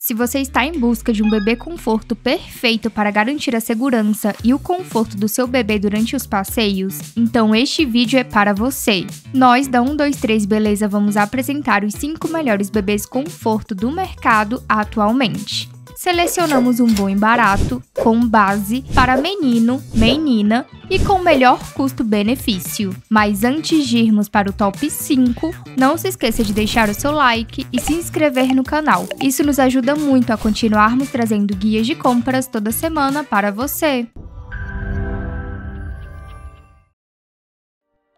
Se você está em busca de um bebê conforto perfeito para garantir a segurança e o conforto do seu bebê durante os passeios, então este vídeo é para você. Nós da 123 Beleza vamos apresentar os 5 melhores bebês conforto do mercado atualmente selecionamos um bom e barato, com base, para menino, menina e com melhor custo-benefício. Mas antes de irmos para o top 5, não se esqueça de deixar o seu like e se inscrever no canal. Isso nos ajuda muito a continuarmos trazendo guias de compras toda semana para você.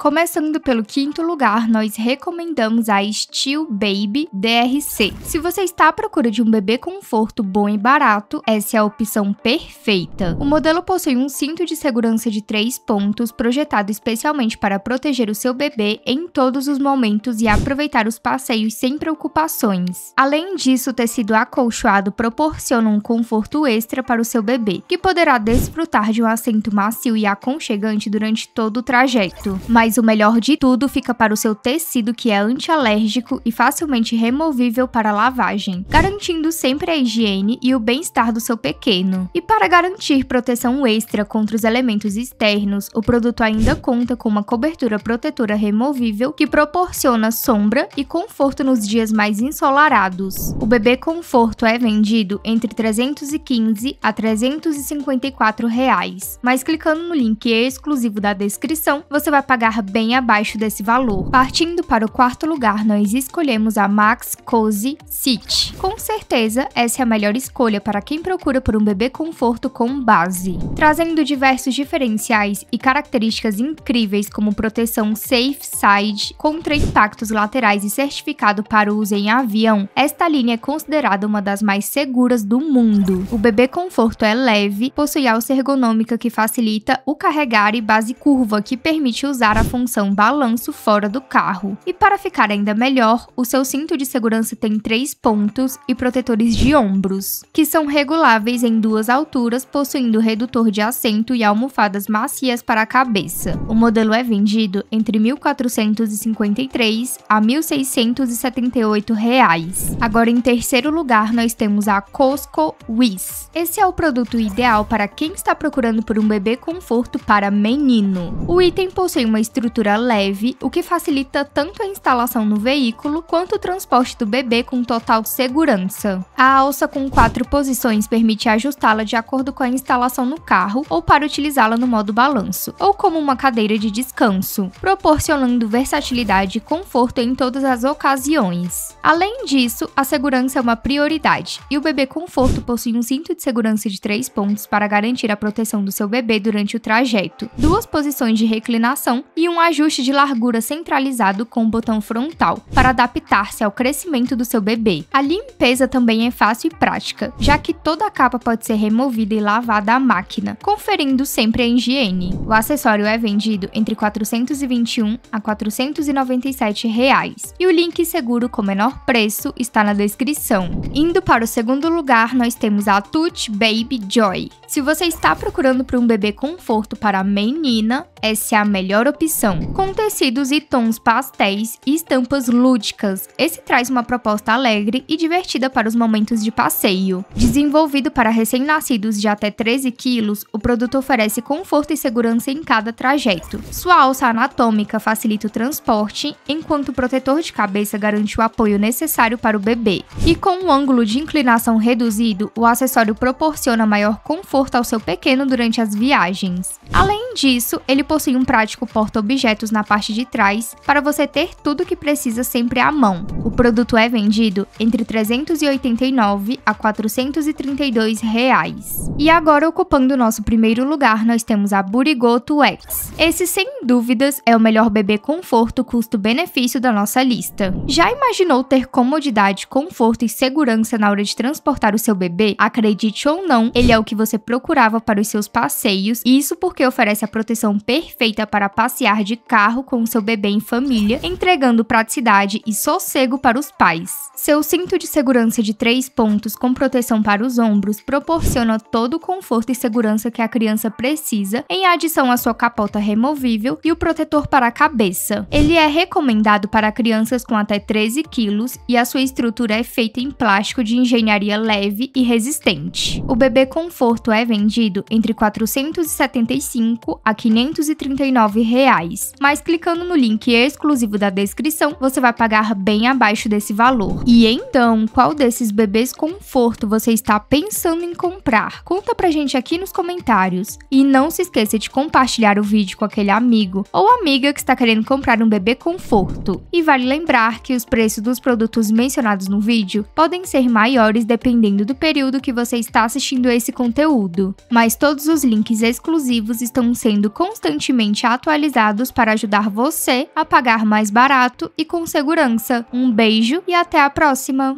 Começando pelo quinto lugar, nós recomendamos a Steel Baby DRC. Se você está à procura de um bebê conforto bom e barato, essa é a opção perfeita. O modelo possui um cinto de segurança de três pontos, projetado especialmente para proteger o seu bebê em todos os momentos e aproveitar os passeios sem preocupações. Além disso, o tecido acolchoado proporciona um conforto extra para o seu bebê, que poderá desfrutar de um assento macio e aconchegante durante todo o trajeto. Mas mas o melhor de tudo fica para o seu tecido que é antialérgico e facilmente removível para lavagem, garantindo sempre a higiene e o bem-estar do seu pequeno. E para garantir proteção extra contra os elementos externos, o produto ainda conta com uma cobertura protetora removível que proporciona sombra e conforto nos dias mais ensolarados. O bebê conforto é vendido entre 315 a 354 reais, mas clicando no link exclusivo da descrição, você vai pagar bem abaixo desse valor. Partindo para o quarto lugar, nós escolhemos a Max Cozy Sit. Com certeza, essa é a melhor escolha para quem procura por um bebê conforto com base. Trazendo diversos diferenciais e características incríveis como proteção safe side contra impactos laterais e certificado para uso em avião, esta linha é considerada uma das mais seguras do mundo. O bebê conforto é leve, possui alça ergonômica que facilita o carregar e base curva que permite usar a função balanço fora do carro. E para ficar ainda melhor, o seu cinto de segurança tem três pontos e protetores de ombros, que são reguláveis em duas alturas, possuindo redutor de assento e almofadas macias para a cabeça. O modelo é vendido entre 1453 a 1678 reais. Agora em terceiro lugar nós temos a Costco Wiz. Esse é o produto ideal para quem está procurando por um bebê conforto para menino. O item possui uma estrutura estrutura leve, o que facilita tanto a instalação no veículo quanto o transporte do bebê com total segurança. A alça com quatro posições permite ajustá-la de acordo com a instalação no carro ou para utilizá-la no modo balanço, ou como uma cadeira de descanso, proporcionando versatilidade e conforto em todas as ocasiões. Além disso, a segurança é uma prioridade e o bebê conforto possui um cinto de segurança de três pontos para garantir a proteção do seu bebê durante o trajeto, duas posições de reclinação e um ajuste de largura centralizado com o botão frontal, para adaptar-se ao crescimento do seu bebê. A limpeza também é fácil e prática, já que toda a capa pode ser removida e lavada à máquina, conferindo sempre a higiene. O acessório é vendido entre 421 a 497 reais, e o link seguro com menor preço está na descrição. Indo para o segundo lugar, nós temos a Tut Baby Joy. Se você está procurando por um bebê conforto para menina, essa é a melhor opção, com tecidos e tons pastéis e estampas lúdicas. Esse traz uma proposta alegre e divertida para os momentos de passeio. Desenvolvido para recém-nascidos de até 13 quilos, o produto oferece conforto e segurança em cada trajeto. Sua alça anatômica facilita o transporte, enquanto o protetor de cabeça garante o apoio necessário para o bebê. E com um ângulo de inclinação reduzido, o acessório proporciona maior conforto ao seu pequeno durante as viagens. Além Além disso, ele possui um prático porta-objetos na parte de trás para você ter tudo que precisa sempre à mão. O produto é vendido entre 389 a 432 reais. E agora, ocupando o nosso primeiro lugar, nós temos a Burigoto X. Esse, sem dúvidas, é o melhor bebê conforto custo-benefício da nossa lista. Já imaginou ter comodidade, conforto e segurança na hora de transportar o seu bebê? Acredite ou não, ele é o que você procurava para os seus passeios, e isso porque oferece oferece a proteção perfeita para passear de carro com seu bebê em família, entregando praticidade e sossego para os pais. Seu cinto de segurança de três pontos com proteção para os ombros proporciona todo o conforto e segurança que a criança precisa, em adição à sua capota removível e o protetor para a cabeça. Ele é recomendado para crianças com até 13 quilos e a sua estrutura é feita em plástico de engenharia leve e resistente. O bebê conforto é vendido entre 475 5 a R$ 539, reais. mas clicando no link exclusivo da descrição, você vai pagar bem abaixo desse valor. E então, qual desses bebês conforto você está pensando em comprar? Conta pra gente aqui nos comentários. E não se esqueça de compartilhar o vídeo com aquele amigo ou amiga que está querendo comprar um bebê conforto. E vale lembrar que os preços dos produtos mencionados no vídeo podem ser maiores dependendo do período que você está assistindo esse conteúdo. Mas todos os links exclusivos estão sendo constantemente atualizados para ajudar você a pagar mais barato e com segurança. Um beijo e até a próxima!